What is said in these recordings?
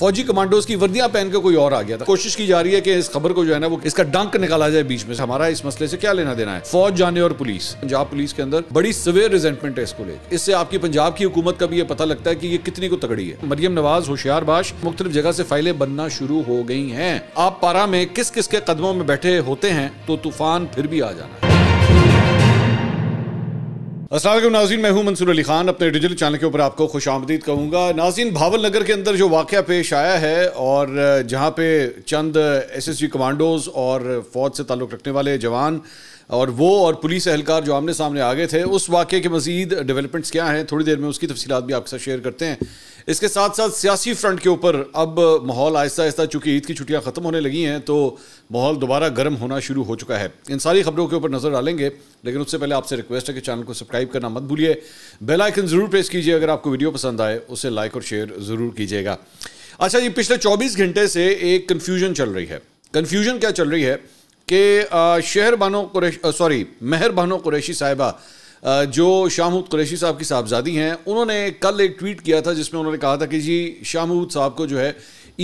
फौजी कमांडोज की वर्दियां पहन के कोई और आ गया था कोशिश की जा रही है कि इस खबर को जो है ना वो इसका डंक निकाला जाए बीच में से हमारा इस मसले से क्या लेना देना है फौज जाने और पुलिस पंजाब पुलिस के अंदर बड़ी सवेर रिजेंटमेंट है इसको लेकर इससे आपकी पंजाब की हुकूमत का भी ये पता लगता है कि ये कितनी को तगड़ी है मरियम नवाज होशियार बाश मुख्तलिफ जगह से फाइलें बनना शुरू हो गई है आप पारा में किस किस के कदमों में बैठे होते हैं तो तूफान फिर भी आ जाना है असल नाजीन मैं हूं मंसूर अली खान अपने डिजिटल चैनल के ऊपर आपको खुश आमदीद कहूँगा नाजीन भावल नगर के अंदर जो वाक़ पेश आया है और जहाँ पे चंद एस एस जी कमांडोज़ और फ़ौज से ताल्लुक़ रखने वाले जवान और वो और पुलिस एहलकार जो आमने सामने आ गए थे उस वाक़े के मजीद डेवलपमेंट्स क्या हैं थोड़ी देर में उसकी तफसीत भी आपके साथ शेयर करते हैं इसके साथ साथ सियासी फ्रंट के ऊपर अब माहौल आहिस्ता आहिस्ता चूँकि ईद की छुट्टियाँ ख़त्म होने लगी हैं तो माहौल दोबारा गर्म होना शुरू हो चुका है इन सारी खबरों के ऊपर नज़र डालेंगे लेकिन उससे पहले आपसे रिक्वेस्ट है कि चैनल को सब्सक्राइब करना मत भूलिए बेल आइकन ज़रूर प्रेस कीजिए अगर आपको वीडियो पसंद आए उसे लाइक और शेयर ज़रूर कीजिएगा अच्छा ये पिछले चौबीस घंटे से एक कन्फ्यूजन चल रही है कन्फ्यूजन क्या चल रही है कि शहर बानो कुरेश सॉरी मेहर बानो कुरैशी साहिबा जो शाहमूद कुरैशी साहब की साहबजादी हैं उन्होंने कल एक ट्वीट किया था जिसमें उन्होंने कहा था कि जी शाहमूद साहब को जो है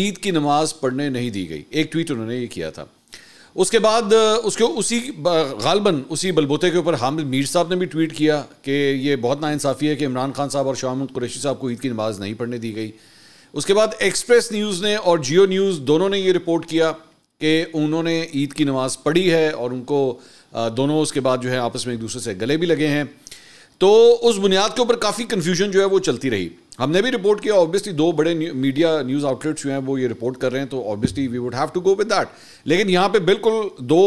ईद की नमाज़ पढ़ने नहीं दी गई एक ट्वीट उन्होंने ये किया था उसके बाद उसके उसी गालबन उसी बलबोते के ऊपर हामिद मीर साहब ने भी ट्वीट किया कि ये बहुत नाइंसाफ़ी है कि इमरान खान साहब और शाहमूद कुरैशी साहब को ईद की नमाज़ नहीं पढ़ने दी गई उसके बाद एक्सप्रेस न्यूज़ ने और जियो न्यूज़ दोनों ने ये रिपोर्ट किया कि उन्होंने ईद की नमाज़ पढ़ी है और उनको दोनों उसके बाद जो है आपस में एक दूसरे से गले भी लगे हैं तो उस बुनियाद के ऊपर काफ़ी कन्फ्यूजन जो है वो चलती रही हमने भी रिपोर्ट किया ऑब्वियसली दो बड़े मीडिया न्यूज़ आउटलेट्स जो हैं वो ये रिपोर्ट कर रहे हैं तो obviously we would have to go with that लेकिन यहाँ पे बिल्कुल दो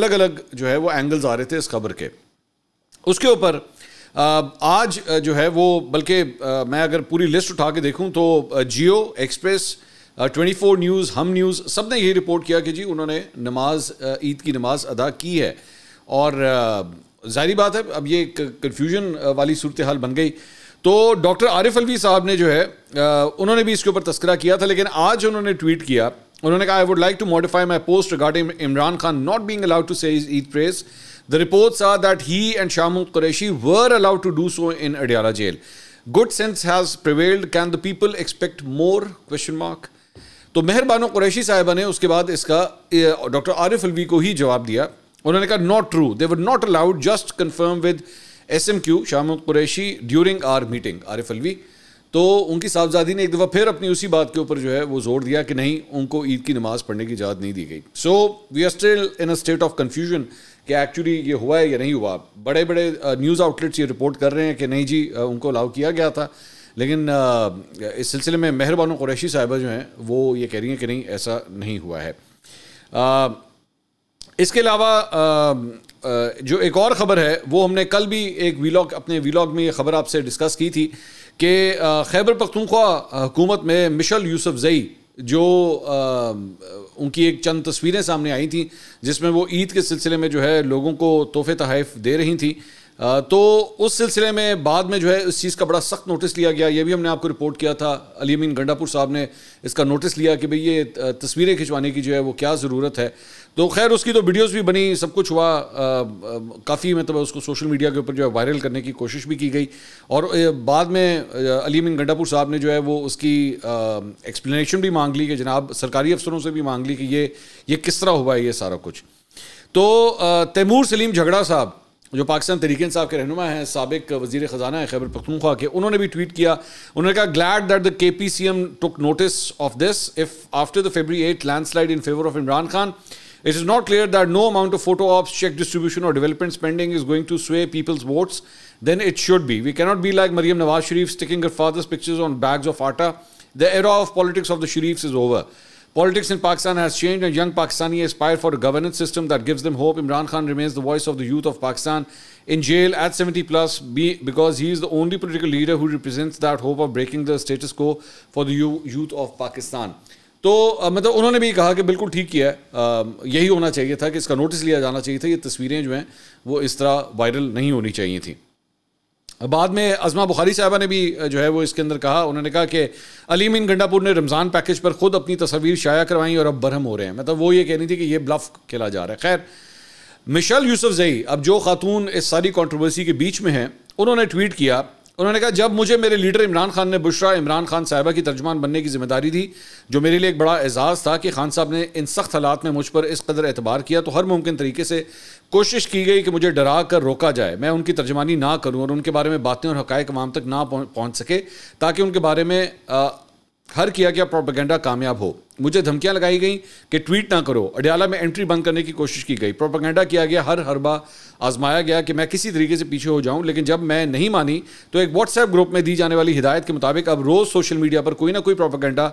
अलग अलग जो है वो एंगल्स आ रहे थे इस खबर के उसके ऊपर आज जो है वो बल्कि मैं अगर पूरी लिस्ट उठा के देखूँ तो Geo Express twenty four news Hum news सब ने यही रिपोर्ट किया कि जी उन्होंने नमाज uh, ईद की नमाज अदा की है और uh, जाहरी बात है अब ये एक कन्फ्यूजन uh, वाली सूरत हाल बन गई तो डॉक्टर आरिफ अलवी साहब ने जो है उन्होंने भी इसके ऊपर तस्करा किया था लेकिन आज उन्होंने ट्वीट किया उन्होंने कहा I would like to modify my post regarding Imran Khan not being allowed to say Eid press the reports are that he and Shah Mehmood Qureshi were allowed to do so in Adiala jail good sense has prevailed can the people expect more question mark तो मेहरबानो कुरैशी साहिबा ने उसके बाद इसका doctor Arif Alvi को ही जवाब दिया उन्होंने कहा not true they were not allowed just confirm with S M Q Shah Mehmood Qureshi during our meeting Arif Alvi तो उनकी साहबजादी ने एक दफ़ा फिर अपनी उसी बात के ऊपर जो है वो जोर दिया कि नहीं उनको ईद की नमाज़ पढ़ने की इजाज़त नहीं दी गई so we are still in a state of confusion कि एक्चुअली ये हुआ है या नहीं हुआ बड़े बड़े न्यूज़ आउटलेट्स ये रिपोर्ट कर रहे हैं कि नहीं जी uh, उनको अलाउ किया गया था लेकिन इस सिलसिले में मेहरबानो कुरैशी साहिबा जो हैं वो ये कह रही हैं कि नहीं ऐसा नहीं हुआ है इसके अलावा जो एक और ख़बर है वो हमने कल भी एक वीलॉग अपने वीलॉग में ये ख़बर आपसे डिस्कस की थी कि खैबर पख्तूनख्वा हुकूमत में मिशल यूसुफ जई जो आ, उनकी एक चंद तस्वीरें सामने आई थी जिसमें वो ईद के सिलसिले में जो है लोगों को तोहफ़े तहफ़ दे रही थी तो उस सिलसिले में बाद में जो है इस चीज़ का बड़ा सख्त नोटिस लिया गया ये भी हमने आपको रिपोर्ट किया था अली अमीन गंडापुर साहब ने इसका नोटिस लिया कि भाई ये तस्वीरें खिंचवाने की जो है वो क्या ज़रूरत है तो खैर उसकी तो वीडियोस भी बनी सब कुछ हुआ काफ़ी मतलब उसको सोशल मीडिया के ऊपर जो है वायरल करने की कोशिश भी की गई और बाद में अली अमीन गंडापुर साहब ने जो है वो उसकी एक्सप्लेशन भी मांग ली कि जनाब सरकारी अफसरों से भी मांग ली कि ये ये किस तरह हुआ है ये सारा कुछ तो तैमूर सलीम झगड़ा साहब जो पाकिस्तान तरीके साहब के रहनुमा हैं सबक वजीर ख़जाना है खैबर पखतनख्वा के उन्होंने भी ट्वीट किया उन्होंने कहा glad that the K P C M took notice of this if after the February eight landslide in favour of Imran Khan it is not clear that no amount of photo of cheque distribution और development spending is going to sway people's votes then it should be we cannot be like Maryam Nawaz Sharif sticking father's pictures on bags of atta the era of politics of the Sharif is over Politics in Pakistan has changed, and young Pakistani aspire for a governance system that gives them hope. Imran Khan remains the voice of the youth of Pakistan in jail at 70 plus because he is the only political leader who represents that hope of breaking the status quo for the youth of Pakistan. तो मतलब उन्होंने भी कहा कि बिल्कुल ठीक किया है यही होना चाहिए था कि इसका नोटिस लिया जाना चाहिए था ये तस्वीरें जो हैं वो इस तरह वायरल नहीं होनी चाहिए थी बाद में अजमा बुखारी साहबा ने भी जो है वो इसके अंदर कहा उन्होंने कहा कि अलीम इन गंडापुर ने रमज़ान पैकेज पर खुद अपनी तस्वीर शाया करवाई और अब बरहम हो रहे हैं मतलब वो ये कह रही थी कि ये ब्लफ खेला जा रहा है खैर मिशल यूसुफ जई अब जो खातून इस सारी कॉन्ट्रोवर्सी के बीच में हैं उन्होंने ट्वीट किया उन्होंने कहा जब मुझे मेरे लीडर इमरान खान ने बुशरा इमरान खान साहबा की तर्जमान बनने की जिम्मेदारी दी जो मेरे लिए एक बड़ा एजाज़ था कि खान साहब ने इन सख्त हालात में मुझ पर इस कदर एतबार किया तो हर मुमकिन तरीके से कोशिश की गई कि मुझे डरा कर रोका जाए मैं उनकी तर्जमानी ना करूँ और उनके बारे में बातें और हक़ आवाम तक ना पहुँच सके ताकि उनके बारे में आ, हर किया गया प्रोपागेंडा कामयाब हो मुझे धमकियां लगाई गई कि ट्वीट ना करो अडयाला में एंट्री बंद करने की कोशिश की गई प्रोपागेंडा किया गया हर हरबा आजमाया गया कि मैं किसी तरीके से पीछे हो जाऊं लेकिन जब मैं नहीं मानी तो एक व्हाट्सएप ग्रुप में दी जाने वाली हिदायत के मुताबिक अब रोज़ सोशल मीडिया पर कोई ना कोई प्रोपागेंडा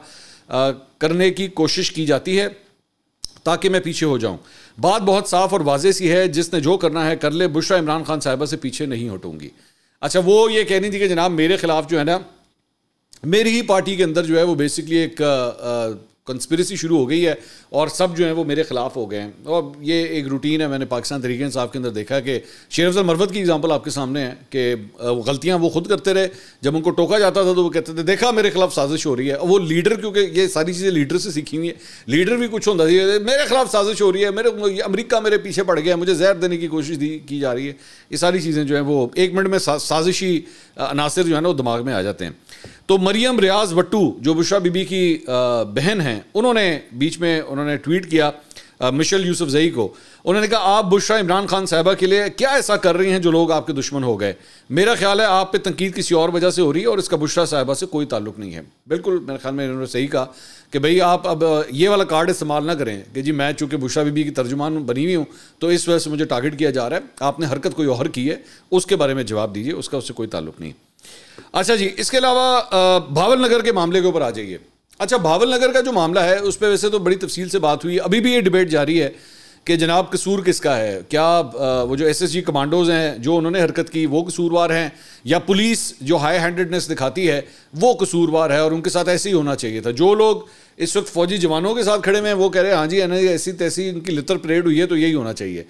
करने की कोशिश की जाती है ताकि मैं पीछे हो जाऊं बात बहुत साफ और वाजे सी है जिसने जो करना है कर ले बुशरा इमरान खान साहिबा से पीछे नहीं हटूंगी अच्छा वो ये कह रही थी कि जनाब मेरे खिलाफ जो है ना मेरी ही पार्टी के अंदर जो है वो बेसिकली एक कंस्पिरसी शुरू हो गई है और सब जो है वो मेरे खिलाफ हो गए हैं और ये एक रूटीन है मैंने पाकिस्तान तरीके साहब के अंदर देखा कि शेर अफजल मरवत की एग्जांपल आपके सामने है कि गलतियां वो खुद करते रहे जब उनको टोका जाता था तो वो कहते थे देखा मेरे खिलाफ साजिश हो रही है वो लीडर क्योंकि ये सारी चीज़ें लीडर से सीखी हुई है लीडर भी कुछ होता था मेरे खिलाफ साजिश हो रही है मेरे अमरीका मेरे पीछे पड़ गया मुझे जहर देने की कोशिश दी की जा रही है ये सारी चीज़ें जो है वो एक मिनट में साजिशी अनासर जो है ना वो दिमाग में आ जाते हैं तो मरियम रियाज भट्टू जो बुशरा बीबी की बहन हैं उन्होंने बीच में उन्होंने ट्वीट किया मिशेल यूसुफ जई को उन्होंने कहा आप बुशरा इमरान खान साहबा के लिए क्या ऐसा कर रही हैं जो लोग आपके दुश्मन हो गए मेरा ख्याल है आप पे तनकीद किसी और वजह से हो रही है और इसका बुशरा साहबा से कोई ताल्लुक नहीं है बिल्कुल मेरे ख्याल में इन्होंने सही कहा कि भाई आप अब ये वाला कार्ड इस्तेमाल ना करें कि जी मैं चूँकि बुशरा बीबी की तर्जुमान बनी हुई हूँ तो इस वजह से मुझे टारगेट किया जा रहा है आपने हरकत कोई और की है उसके बारे में जवाब दीजिए उसका उससे कोई ताल्लुक नहीं अच्छा जी इसके अलावा भावल नगर के मामले के ऊपर आ जाइए अच्छा भावल नगर का जो मामला है उस पर वैसे तो बड़ी तफसील से बात हुई अभी भी ये डिबेट जारी है कि जनाब कसूर किसका है क्या वो जो एसएसजी कमांडोज हैं जो उन्होंने हरकत की वो कसूरवार हैं या पुलिस जो हाई हैंडेडनेस दिखाती है वो कसूरवार है और उनके साथ ऐसे ही होना चाहिए था जो लोग इस वक्त फौजी जवानों के साथ खड़े हुए हैं वो कह रहे हैं हाँ जी ऐसी तैसी इनकी लितर परेड हुई है तो यही होना चाहिए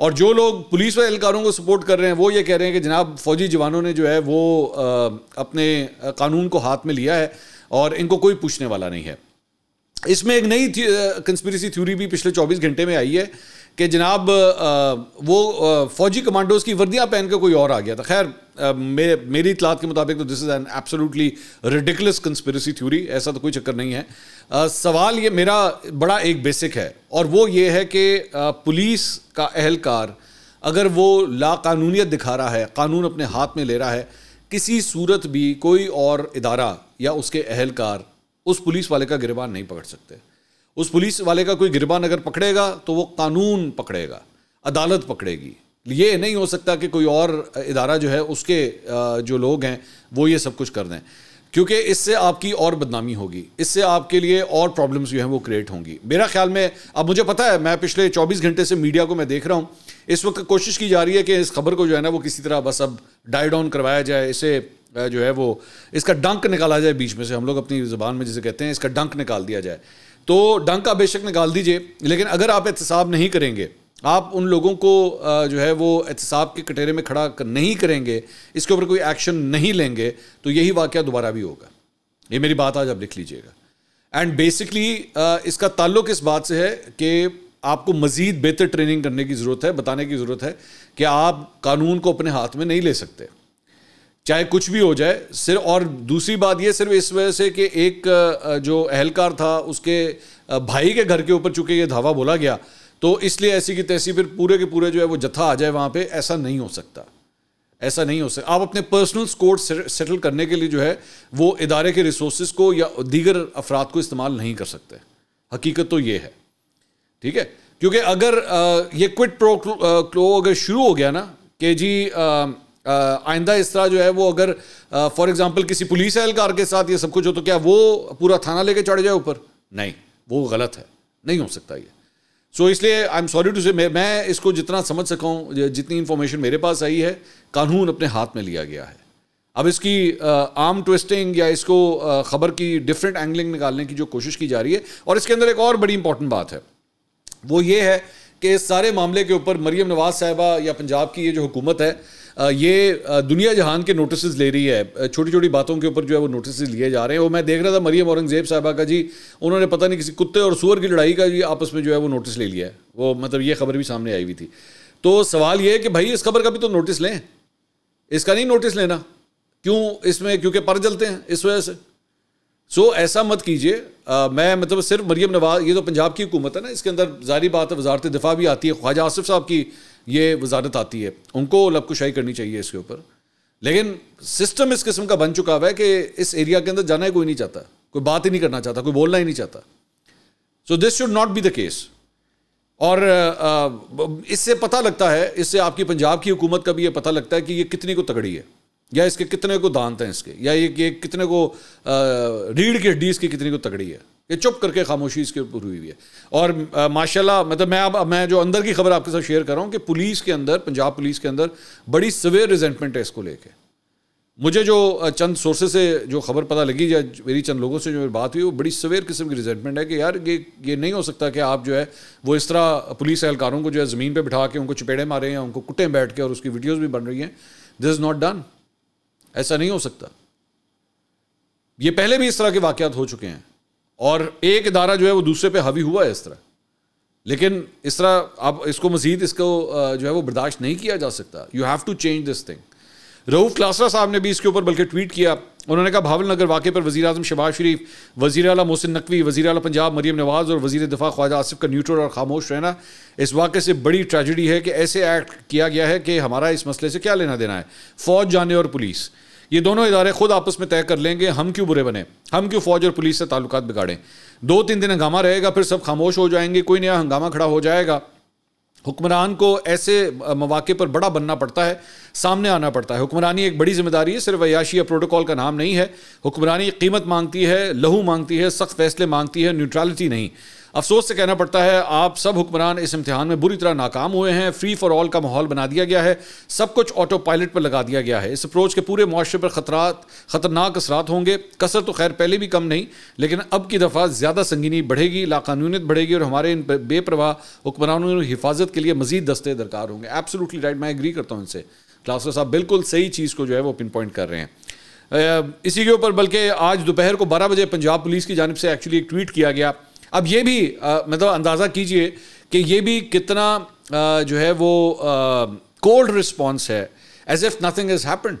और जो लोग पुलिस व एहलकारों को सपोर्ट कर रहे हैं वो ये कह रहे हैं कि जनाब फौजी जवानों ने जो है वो अपने कानून को हाथ में लिया है और इनको कोई पूछने वाला नहीं है इसमें एक नई कंस्पिरसी थ्योरी भी पिछले 24 घंटे में आई है कि जनाब वो फौजी कमांडोज की वर्दियाँ पहन के कोई और आ गया था खैर मे मेरी इतलात के मुताबिक तो this is an absolutely ridiculous conspiracy theory ऐसा तो कोई चक्कर नहीं है आ, सवाल ये मेरा बड़ा एक बेसिक है और वो ये है कि पुलिस का अहलकार अगर वो लाकानूनीत दिखा रहा है कानून अपने हाथ में ले रहा है किसी सूरत भी कोई और इदारा या उसके अहलकार उस पुलिस वाले का गिरबान नहीं पकड़ सकते उस पुलिस वाले का कोई गिरबान अगर पकड़ेगा तो वो कानून पकड़ेगा अदालत पकड़ेगी ये नहीं हो सकता कि कोई और इदारा जो है उसके जो लोग हैं वो ये सब कुछ कर दें क्योंकि इससे आपकी और बदनामी होगी इससे आपके लिए और प्रॉब्लम्स जो हैं वो क्रिएट होंगी मेरा ख्याल में अब मुझे पता है मैं पिछले 24 घंटे से मीडिया को मैं देख रहा हूँ इस वक्त कोशिश की जा रही है कि इस खबर को जो है ना वो किसी तरह बस अब डाई डाउन करवाया जाए इसे जो है वो इसका डंक निकाला जाए बीच में से हम लोग अपनी ज़बान में जिसे कहते हैं इसका डंक निकाल दिया जाए तो डंक का बेशक निकाल दीजिए लेकिन अगर आप एहतसाब नहीं करेंगे आप उन लोगों को जो है वो एहतसाब के कटेरे में खड़ा नहीं करेंगे इसके ऊपर कोई एक्शन नहीं लेंगे तो यही वाक़ दोबारा भी होगा ये मेरी बात आज आप लिख लीजिएगा एंड बेसिकली इसका ताल्लुक इस बात से है कि आपको मज़ीद बेहतर ट्रेनिंग करने की ज़रूरत है बताने की ज़रूरत है कि आप कानून को अपने हाथ में नहीं ले सकते चाहे कुछ भी हो जाए सिर्फ और दूसरी बात ये सिर्फ इस वजह से कि एक जो अहलकार था उसके भाई के घर के ऊपर चुके ये धावा बोला गया तो इसलिए ऐसी की तैसी फिर पूरे के पूरे जो है वो जत्था आ जाए वहाँ पे ऐसा नहीं हो सकता ऐसा नहीं हो सकता आप अपने पर्सनल स्कोर सेटल करने के लिए जो है वो इदारे के रिसोर्स को या दीगर अफराद को इस्तेमाल नहीं कर सकते हकीकत तो ये है ठीक है क्योंकि अगर ये क्विट प्रो क्लो अगर शुरू हो गया ना कि जी आइंदा इस तरह जो है वो अगर फॉर एग्जाम्पल किसी पुलिस एहलकार के साथ ये सब कुछ हो तो क्या वो पूरा थाना लेके चढ़ जाए ऊपर नहीं वो गलत है नहीं हो सकता ये सो so, इसलिए आई एम सॉरी टू से मैं इसको जितना समझ सका हूँ जितनी इन्फॉर्मेशन मेरे पास आई है कानून अपने हाथ में लिया गया है अब इसकी आर्म ट्विस्टिंग या इसको खबर की डिफरेंट एंगलिंग निकालने की जो कोशिश की जा रही है और इसके अंदर एक और बड़ी इंपॉर्टेंट बात है वो ये है कि इस सारे मामले के ऊपर मरीम नवाज साहबा या पंजाब की ये जो हुकूमत है ये दुनिया जहान के नोटिस ले रही है छोटी छोटी बातों के ऊपर जो है वो नोटिस लिए जा रहे हैं वो मैं देख रहा था मरियम औरंगजेब साहबा का जी उन्होंने पता नहीं किसी कुत्ते और सुअर की लड़ाई का जी आपस में जो है वो नोटिस ले लिया है वो मतलब ये खबर भी सामने आई हुई थी तो सवाल ये है कि भाई इस खबर का भी तो नोटिस लें इसका नहीं नोटिस लेना क्यों इसमें क्योंकि पर जलते हैं इस वजह से सो ऐसा मत कीजिए मैं मतलब सिर्फ मरियम नवाज ये तो पंजाब की हुकूमत है ना इसके अंदर जारी बात है वजारत दिफा भी आती है ख्वाजा आसिफ साहब की ये वजारत आती है उनको लबकुशाही करनी चाहिए इसके ऊपर लेकिन सिस्टम इस किस्म का बन चुका हुआ है कि इस एरिया के अंदर जाना ही कोई नहीं चाहता कोई बात ही नहीं करना चाहता कोई बोलना ही नहीं चाहता so this should not be the case और इससे पता लगता है इससे आपकी पंजाब की हुकूमत का भी ये पता लगता है कि ये कितने को तगड़ी है या इसके कितने को दांत हैं इसके या ये, ये कितने को रीढ़ की हड्डी इसकी कितनी को तगड़ी है ये चुप करके खामोशी इसके ऊपर हुई हुई है और माशाल्लाह मतलब मैं अब मैं जो अंदर की खबर आपके साथ शेयर कर रहा हूँ कि पुलिस के अंदर पंजाब पुलिस के अंदर बड़ी सवेर रिजेंटमेंट है इसको लेके मुझे जो चंद सोर्सेज से जो खबर पता लगी या मेरी चंद लोगों से जो मेरी बात हुई वो बड़ी सवेर किस्म की रिजेंटमेंट है कि यार ये ये नहीं हो सकता कि आप जो है वो इस तरह पुलिस एहलकारों को जो है ज़मीन पर बिठा के उनको चपेड़े मारे या उनको कुटें बैठ के और उसकी वीडियोज़ भी बन रही हैं दिस इज़ नॉट डन ऐसा नहीं हो सकता ये पहले भी इस तरह के वाक़ हो चुके हैं और एक इदारा जो है वो दूसरे पे हावी हुआ है इस तरह लेकिन इस तरह आप इसको मजीद इसको जो है वो बर्दाश्त नहीं किया जा सकता you have to change this thing Rauf Klasra साहब ने भी इसके ऊपर बल्कि ट्वीट किया उन्होंने कहा भावल नगर वाक़े पर वजी अजम शबाज शरीफ वजी अल मोहसिन नकवी वजी अला पंजाब मरीम नवाज़ और वजी दफ़ा ख्वाजा आसिफ का न्यूट्रल और खामोश रहना इस वाक़े से बड़ी ट्रेजडी है कि ऐसे एक्ट किया गया है कि हमारा इस मसले से क्या लेना देना है फ़ौज जाने और पुलिस ये दोनों इदारे खुद आपस में तय कर लेंगे हम क्यों बुरे बने हम क्यों फौज और पुलिस से ताल्लुक बिगाड़ें दो तीन दिन हंगामा रहेगा फिर सब खामोश हो जाएंगे कोई नया हंगामा खड़ा हो जाएगा हुक्मरान को ऐसे मौाक़े पर बड़ा बनना पड़ता है सामने आना पड़ता है हुक्मरानी एक बड़ी जिम्मेदारी है सिर्फ अयाशी या प्रोटोकॉल का नाम नहीं है हुक्मरानी कीमत मांगती है लहू मांगती है सख्त फैसले मांगती है न्यूट्रलिटी नहीं अफसोस से कहना पड़ता है आप सब हुक्मरान इस इम्तिहान में बुरी तरह नाकाम हुए हैं फ्री फॉर ऑल का माहौल बना दिया गया है सब कुछ ऑटो पायलट पर लगा दिया गया है इस अप्रोच के पूरे माशरे पर खतरात खतरनाक असरात होंगे कसर तो खैर पहले भी कम नहीं लेकिन अब की दफ़ा ज़्यादा संगीनी बढ़ेगी लाकानूनीत बढ़ेगी और हमारे इन बेपरवाह हुक्मरानों की हिफाजत के लिए मजीद दस्ते दरकार होंगे एब्सोलूटली राइट मैं एग्री करता हूँ इनसे क्लासर साहब बिल्कुल सही चीज़ को जो है वो पिन पॉइंट कर रहे हैं इसी के ऊपर बल्कि आज दोपहर को बारह बजे पंजाब पुलिस की जानब से एक्चुअली एक ट्वीट किया गया अब ये भी आ, मतलब अंदाज़ा कीजिए कि ये भी कितना आ, जो है वो कोल्ड रिस्पॉन्स है as if nothing is happen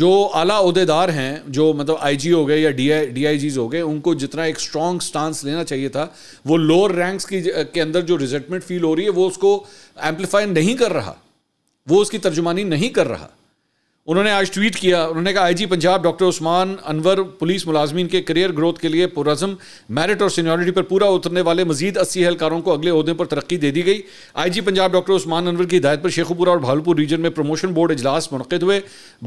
जो आला अहदेदार हैं जो मतलब आईजी हो गए या डी आई डी आई जीज हो गए उनको जितना एक स्ट्रॉन्ग स्टांस लेना चाहिए था वो लोअर रैंक्स की के अंदर जो रिजल्टमेंट फील हो रही है वो उसको एम्पलीफाई नहीं कर रहा वो उसकी तर्जुमानी नहीं कर रहा उन्होंने आज ट्वीट किया उन्होंने कहा IG Punjab doctor Usman Anwar police मुलाजमीन के करियर ग्रोथ के लिए पुरजम मेरिट और सीनियरिटी पर पूरा उतरने वाले मजीद अस्सी एहलकारों को अगले अहदे पर तरक्की दे दी गई आईजी पंजाब डॉक्टर उस्मान अनवर की हिदायत पर शेखुपुरा और भालपुर रीजन में प्रमोशन बोर्ड अजलास मनद हुए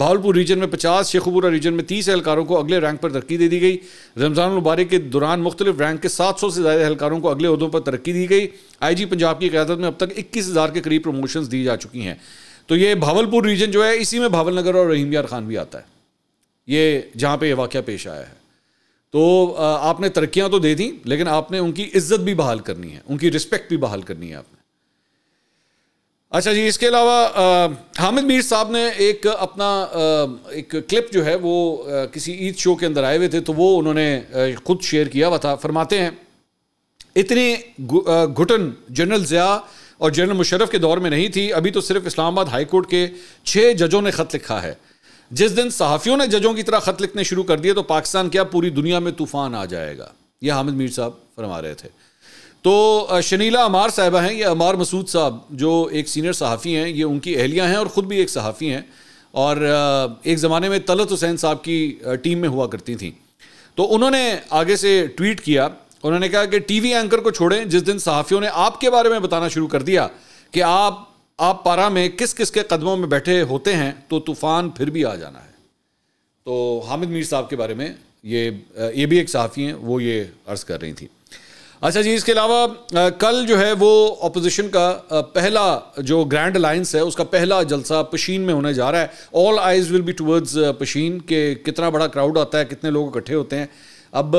भालपुर रीजन में पचास शेखुपुरा रीजन में तीस एहलकारों को अगले रैंक पर तरक्की दे दी गई रमजान मुबारक के दौरान मुख्तलिफ रैंक के सात सौ से ज्यादा एहलकारों को अगले अहदों पर तरक्की दी गई आई जी पंजाब की क्यादत में अब तक इक्कीस हज़ार के करीब प्रमोशन दी जा चुकी हैं तो ये भावलपुर रीजन जो है इसी में भावल नगर और रहीम यार खान भी आता है ये जहाँ पे ये वाक़ पेश आया है तो आपने तरक्याँ तो दे दी लेकिन आपने उनकी इज्जत भी बहाल करनी है उनकी रिस्पेक्ट भी बहाल करनी है आपने अच्छा जी इसके अलावा हामिद मीर साहब ने एक अपना आ, एक क्लिप जो है वो आ, किसी ईद शो के अंदर आए हुए थे तो वो उन्होंने खुद शेयर किया हुआ था फरमाते हैं इतने घुटन जनरल ज़िया और जनरल मुशरफ के दौर में नहीं थी अभी तो सिर्फ इस्लामाबाद हाईकोर्ट के छः जजों ने ख़त लिखा है जिस दिन सहाफ़ियों ने जजों की तरह ख़त लिखने शुरू कर दिए तो पाकिस्तान क्या पूरी दुनिया में तूफ़ान आ जाएगा यह हामिद मीर साहब फरमा रहे थे तो शनीला अमार साहबा हैं यह अमार मसूद साहब जो एक सीनियर सहाफ़ी हैं ये उनकी अहलियाँ हैं और ख़ुद भी एक सहाफ़ी हैं और एक ज़माने में तलत हुसैन साहब की टीम में हुआ करती थी तो उन्होंने आगे से ट्वीट किया उन्होंने कहा कि टीवी एंकर को छोड़ें जिस दिन सहाफ़ियों ने आपके बारे में बताना शुरू कर दिया कि आप आप पारा में किस किस के कदमों में बैठे होते हैं तो तूफ़ान फिर भी आ जाना है तो हामिद मीर साहब के बारे में ये ये भी एक सहाफ़ी हैं वो ये अर्ज़ कर रही थी अच्छा जी इसके अलावा कल जो है वो अपोजिशन का पहला जो ग्रैंड अलायंस है उसका पहला जलसा पशीन में होने जा रहा है all eyes will be towards Pishin के कितना बड़ा क्राउड आता है कितने लोग इकट्ठे होते हैं अब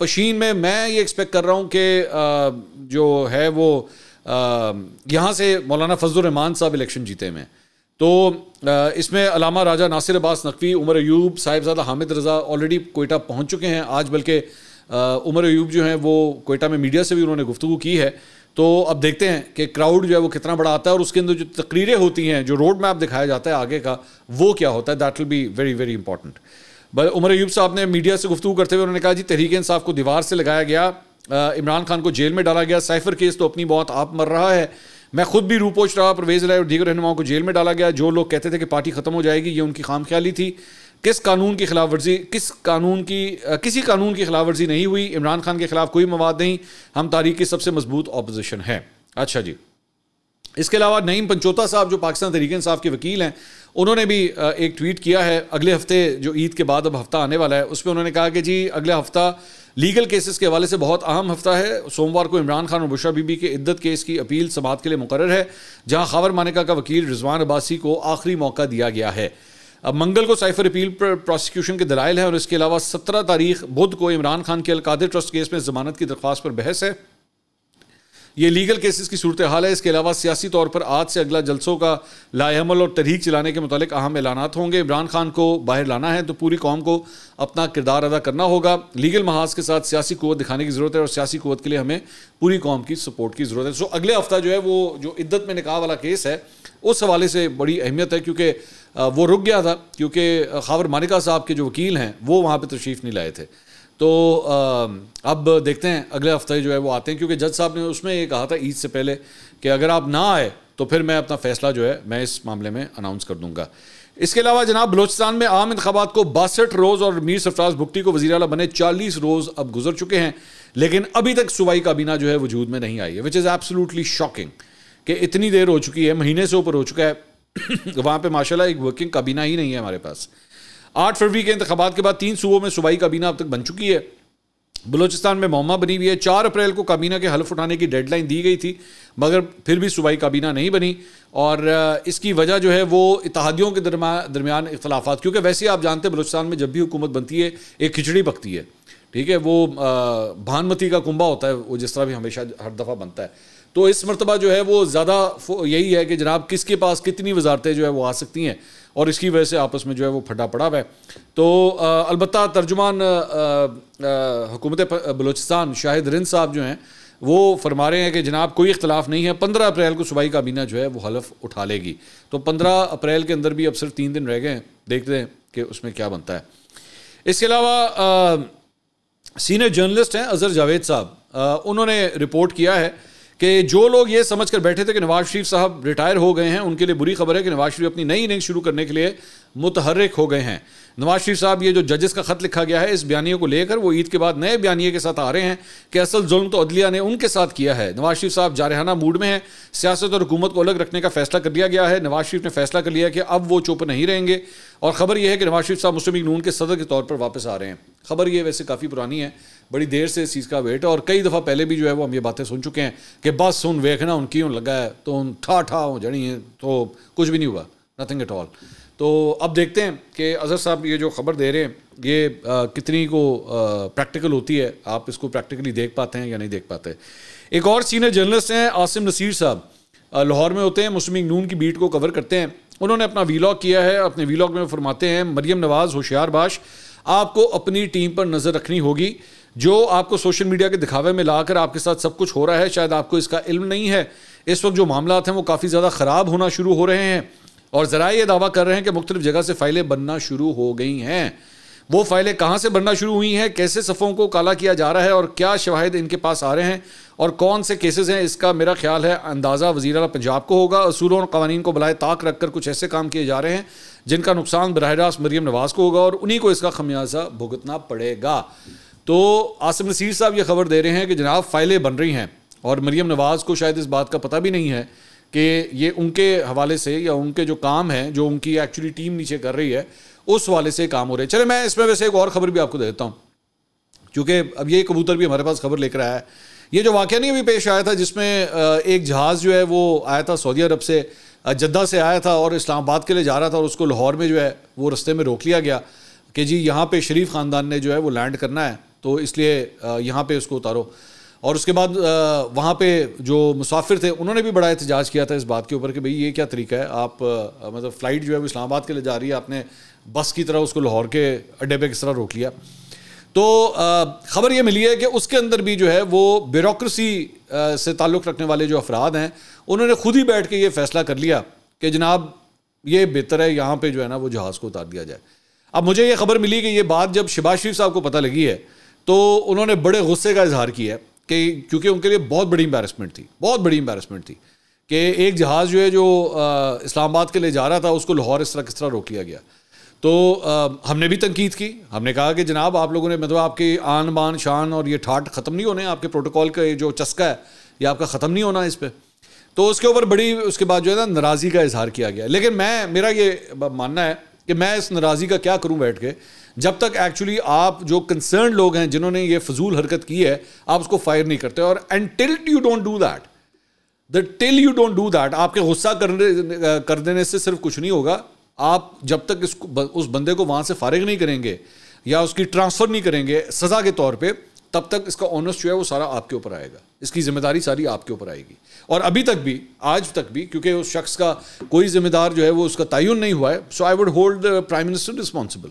पशीन में मैं ये एक्सपेक्ट कर रहा हूँ कि जो है वो यहाँ से मौलाना फजल रहमान साहब इलेक्शन जीते में तो इसमें अलामा राजा नासिर अब्बास नकवी उमर अयूब साहिबजादा हामिद रज़ा ऑलरेडी कोयटा पहुँच चुके हैं आज बल्कि उमर अयूब जो हैं वो कोयटा में मीडिया से भी उन्होंने गुफ्तु की है तो अब देखते हैं कि क्राउड जो है वो कितना बड़ा आता है और उसके अंदर जो तकरीरें होती हैं जो रोड मैप दिखाया जाता है आगे का वो क्या होता है that will be very very important Umar Ayub साहब ने मीडिया से गुफ्तू करते हुए उन्होंने कहा जी तहरीक इंसाफ को दीवार से लगाया गया इमरान खान को जेल में डाला गया साइफर केस तो अपनी बहुत आप मर रहा है मैं खुद भी रूपोच रहा परवेज राय और दीगर रहनुमाओं को जेल में डाला गया जो लोग कहते थे कि पार्टी ख़त्म हो जाएगी ये उनकी खाम ख्याली थी किस कानून की खिलाफ वर्जी किस कानून की किसी कानून की खिलाफ वर्जी नहीं हुई इमरान खान के खिलाफ कोई मवाद नहीं हम तारीख की सबसे मजबूत अपोजिशन है अच्छा जी इसके अलावा नईम पंचोता साहब जो पाकिस्तान तरीकन साहब के वकील हैं उन्होंने भी एक ट्वीट किया है अगले हफ्ते जो ईद के बाद अब हफ्ता आने वाला है उसमें उन्होंने कहा कि जी अगले हफ्ता लीगल केसेस के हवाले से बहुत अहम हफ्ता है सोमवार को इमरान खान और बुशा बीबी के इद्दत केस की अपील समात के लिए मुकर है जहां खावर मानिका का वकील रिजवान अब्बासी को आखिरी मौका दिया गया है अब मंगल को साइफर अपील पर प्रोसिक्यूशन के दलाइल है और इसके अलावा सत्रह तारीख बुध को इमरान खान के अलकादे ट्रस्ट केस में जमानत की दरख्वास्त पर बहस है ये लीगल केसेस की सूरत हाल है इसके अलावा सियासी तौर पर आज से अगला जलसों का लाहमल और तहरीक चलाने के मतलब अहम ऐलान होंगे इमरान खान को बाहर लाना है तो पूरी कौम को अपना किरदार अदा करना होगा लीगल महाज के साथ सियासी क़वत दिखाने की ज़रूरत है और सियासी क़वत के लिए हमें पूरी कौम की सपोर्ट की ज़रूरत है सो अगले हफ्ता जो है वो जो इद्दत में निकाह वाला केस है उस हवाले से बड़ी अहमियत है क्योंकि वो रुक गया था क्योंकि खावर मानिका साहब के जो वकील हैं वो वहाँ पर तशरीफ़ नहीं लाए थे तो अब देखते हैं अगले हफ्ते जो है वो आते हैं क्योंकि जज साहब ने उसमें ये कहा था ईद से पहले कि अगर आप ना आए तो फिर मैं अपना फैसला जो है मैं इस मामले में अनाउंस कर दूंगा इसके अलावा जनाब बलोचिस्तान में आम इंतबात को बासठ रोज़ और मीर सरफराज भुगटी को वजी अला बने चालीस रोज़ अब गुजर चुके हैं लेकिन अभी तक सूबाई काबीना जो है वजूद में नहीं आई है विच इज़ एब्सोलूटली शॉकिंग कि इतनी देर हो चुकी है महीने से ऊपर हो चुका है वहाँ पर माशाला एक वर्किंग काबीना ही नहीं है हमारे पास आठ फरवरी के इंतबात के बाद तीन सूबों में सूबाई काबीना अब तक बन चुकी है बलोचिस्तान में मोहम्मा बनी हुई है चार अप्रैल को काबीना के हल्फ उठाने की डेडलाइन दी गई थी मगर फिर भी सूबाई काबीना नहीं बनी और इसकी वजह जो है वो इतिहादियों के दरमियान इख्लाफा क्योंकि वैसे आप जानते हैं बलोचिस्तान में जब भी हुकूमत बनती है एक खिचड़ी पकती है ठीक है वो भानमती का कुंभा होता है वो जिस तरह भी हमेशा हर दफ़ा बनता है तो इस मरतबा जो है वो ज़्यादा यही है कि जनाब किसके पास कितनी वजारतें जो है वो आ सकती हैं और इसकी वजह से आपस में जो है वो फटा पड़ा हुआ है तो अलबत् तर्जुमान हुकूमत बलोचिस्तान शाहिद रिंद साहब जो हैं वो फरमा रहे हैं कि जनाब कोई इख्तलाफ नहीं है पंद्रह अप्रैल को सुबह काबीना जो है वो हलफ उठा लेगी तो पंद्रह अप्रैल के अंदर भी अब सिर्फ तीन दिन रह गए हैं देखते हैं कि उसमें क्या बनता है इसके अलावा सीनियर जर्नलिस्ट हैं अजहर जावेद साहब उन्होंने रिपोर्ट किया है कि जो लोग ये समझ कर बैठे थे कि नवाज शरीफ साहब रिटायर हो गए हैं उनके लिए बुरी खबर है कि नवाज शरीफ अपनी नई इनिंग शुरू करने के लिए मुतहरक हो गए हैं नवाज शरीफ साहब ये जो जजेस का खत लिखा गया है इस बयानियों को लेकर वो ईद के बाद नए बयानिए के साथ आ रहे हैं कि असल जुल्म तो अदलिया ने उनके साथ किया है नवाज शरीफ साहब जारहाना मूड में है सियासत और हुकूमत को अलग रखने का फैसला कर लिया गया है नवाज शरीफ ने फैसला कर लिया कि अब वो चुप नहीं रहेंगे और ख़बर यह है कि नवाज शरीफ साहब मुस्लिम नून के सदर के तौर पर वापस आ रहे हैं खबर ये वैसे काफ़ी पुरानी है बड़ी देर से इस चीज़ का वेट है और कई दफ़ा पहले भी जो है वो हम ये बातें सुन चुके हैं कि बस उन वेखना उनकी उन लगा है तो उन ठा ठा हो जड़ी हैं तो कुछ भी नहीं हुआ नथिंग एट ऑल तो अब देखते हैं कि अज़हर साहब ये जो ख़बर दे रहे हैं ये आ, कितनी को प्रैक्टिकल होती है आप इसको प्रैक्टिकली देख पाते हैं या नहीं देख पाते एक और सीनियर जर्नलिस्ट हैं आसिम नसीर साहब लाहौर में होते हैं मुस्लिम नून की बीट को कवर करते हैं उन्होंने अपना वीलॉग किया है अपने वीलॉग में फरमाते हैं मरियम नवाज़ होशियार बाश आपको अपनी टीम पर नज़र रखनी होगी जो आपको सोशल मीडिया के दिखावे में लाकर आपके साथ सब कुछ हो रहा है शायद आपको इसका इल्म नहीं है इस वक्त जो मामला हैं वो काफ़ी ज़्यादा ख़राब होना शुरू हो रहे हैं और ज़रा ये दावा कर रहे हैं कि मुख्तलिफ जगह से फाइलें बनना शुरू हो गई हैं वो फाइलें कहाँ से बनना शुरू हुई हैं कैसे सफ़ों को काला किया जा रहा है और क्या शवाहद इनके पास आ रहे हैं और कौन से केसेस हैं इसका मेरा ख्याल है अंदाज़ा वजी अला पंजाब को होगा असूलों और कवानीन को बलाए ताक रख कर कुछ ऐसे काम किए जा रहे हैं जिनका नुकसान बरह रास्त मरीम नवाज़ को होगा और उन्हीं को इसका खमियाजा भुगतना पड़ेगा तो आसिम नसीर साहब ये खबर दे रहे हैं कि जनाब फाइलें बन रही हैं और मरीम नवाज़ को शायद इस बात का पता भी नहीं है कि ये उनके हवाले से या उनके जो काम है जो उनकी एक्चुअली टीम नीचे कर रही है उस वाले से काम हो रहे हैं चले मैं इसमें वैसे एक और खबर भी आपको दे देता हूँ क्योंकि अब ये कबूतर भी हमारे पास खबर लेकर आया है ये जो वाक्य नहीं अभी पेश आया था जिसमें एक जहाज़ जो है वो आया था सऊदी अरब से जद्दा से आया था और इस्लामाबाद के लिए जा रहा था और उसको लाहौर में जो है वो रस्ते में रोक लिया गया कि जी यहाँ पे शरीफ ख़ानदान ने जो है वो लैंड करना है तो इसलिए यहाँ पे उसको उतारो और उसके बाद वहाँ पे जो मुसाफिर थे उन्होंने भी बड़ा एहतजाज किया था इस बात के ऊपर कि भाई ये क्या तरीका है आप मतलब फ़्लाइट जो है वो इस्लामाबाद के लिए जा रही है आपने बस की तरह उसको लाहौर के अड्डे पे किस तरह रोक लिया तो ख़बर ये मिली है कि उसके अंदर भी जो है वो ब्यूरोसी से ताल्लुक़ रखने वाले जो अफराद हैं उन्होंने खुद ही बैठ के ये फ़ैसला कर लिया कि जनाब ये बेहतर है यहाँ पर जो है ना वो जहाज़ को उतार दिया जाए अब मुझे ये खबर मिली कि ये बात जब शिबाज शरीफ साहब को पता लगी है तो उन्होंने बड़े गुस्से का इजहार किया है कि क्योंकि उनके लिए बहुत बड़ी एम्बेरसमेंट थी बहुत बड़ी एम्बेरसमेंट थी कि एक जहाज़ जो है जो इस्लामाबाद के लिए जा रहा था उसको लाहौर इस तरह किस तरह रोक लिया गया तो आ, हमने भी तनकीद की हमने कहा कि जनाब आप लोगों ने मतलब आपकी आन बान शान और ये ठाट ख़त्म नहीं होने आपके प्रोटोकॉल का ये जो चस्का है ये आपका ख़त्म नहीं होना इस पर तो उसके ऊपर बड़ी उसके बाद जो है ना नाराज़ी का इजहार किया गया लेकिन मैं मेरा ये मानना है कि मैं इस नाराजी का क्या करूँ बैठ के जब तक एक्चुअली आप जो कंसर्न लोग हैं जिन्होंने ये फजूल हरकत की है आप उसको फायर नहीं करते और until you don't do that the till you don't do that आपके गुस्सा करने कर देने से सिर्फ कुछ नहीं होगा आप जब तक इस उस बंदे को वहाँ से फारिग नहीं करेंगे या उसकी ट्रांसफ़र नहीं करेंगे सज़ा के तौर पे तब तक इसका ऑनर्स जो है वो सारा आपके ऊपर आएगा इसकी ज़िम्मेदारी सारी आपके ऊपर आएगी और अभी तक भी आज तक भी क्योंकि उस शख्स का कोई ज़िम्मेदार जो है वो उसका तयन नहीं हुआ है so I would hold prime minister responsible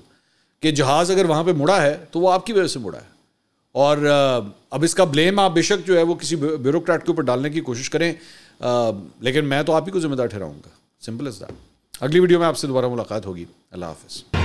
कि जहाज़ अगर वहाँ पे मुड़ा है तो वो आपकी वजह से मुड़ा है और अब इसका ब्लेम आप बेशक जो है वो किसी ब्यूरोक्रेट के ऊपर डालने की कोशिश करें लेकिन मैं तो आप ही को जिम्मेदार ठहराऊंगा सिंपल इज़ दैट अगली वीडियो में आपसे दोबारा मुलाकात होगी अल्लाह हाफिज़